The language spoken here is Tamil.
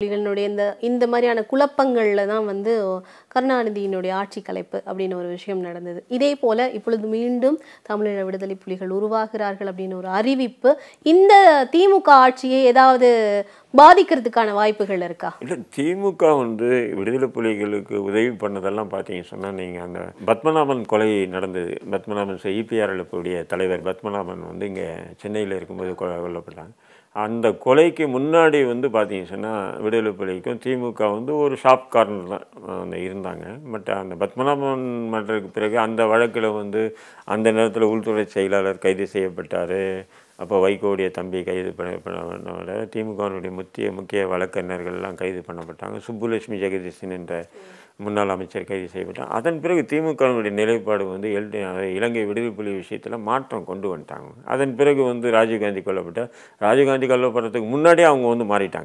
புலிகளினுடைய இந்த இந்த மாதிரியான குழப்பங்களில் தான் வந்து கருணாநிதியினுடைய ஆட்சி கலைப்பு அப்படின்னு ஒரு விஷயம் நடந்தது இதே போல் இப்பொழுது மீண்டும் தமிழீழ விடுதலை புலிகள் உருவாகிறார்கள் அப்படின்னு ஒரு அறிவிப்பு இந்த திமுக ஆட்சியை ஏதாவது பாதிக்கிறதுக்கான வாய்ப்புகள் இருக்கா இல்லை திமுக வந்து விடுதலை புலிகளுக்கு உதவி பண்ணதெல்லாம் பார்த்தீங்கன்னு சொன்னால் நீங்கள் அந்த பத்மநாபன் கொலை நடந்தது பத்மநாபன் சிபிஆர் எழுப்புடைய தலைவர் பத்மநாபன் வந்து இங்கே சென்னையில் இருக்கும்போது கொல்லப்பட்டாங்க அந்த கொலைக்கு முன்னாடி வந்து பார்த்தீங்க சொன்னால் விடுதலை புலிக்கும் திமுக வந்து ஒரு ஷாப் கார்னர் தான் அந்த இருந்தாங்க பட் அந்த பத்மநாபன் மன்றத்துக்கு பிறகு அந்த வழக்கில் வந்து அந்த நேரத்தில் உள்துறை செயலாளர் கைது செய்யப்பட்டார் அப்போ வைகோடைய தம்பி கைது பண்ணப்பட திமுகவினுடைய முக்கிய முக்கிய வழக்கறிஞர்கள்லாம் கைது பண்ணப்பட்டாங்க சுப்புலட்சுமி ஜெகதீசன் என்ற முன்னாள் அமைச்சர் கைது செய்யப்பட்டாங்க அதன் பிறகு திமுகவினுடைய நிலைப்பாடு வந்து எல் இலங்கை விடுதலை புலி விஷயத்தில் மாற்றம் கொண்டு வந்துட்டாங்க அதன் பிறகு வந்து ராஜீவ்காந்தி கொல்லப்பட்ட ராஜீவ்காந்தி கொல்லப்படுறதுக்கு முன்னாடியே அவங்க வந்து மாறிட்டாங்க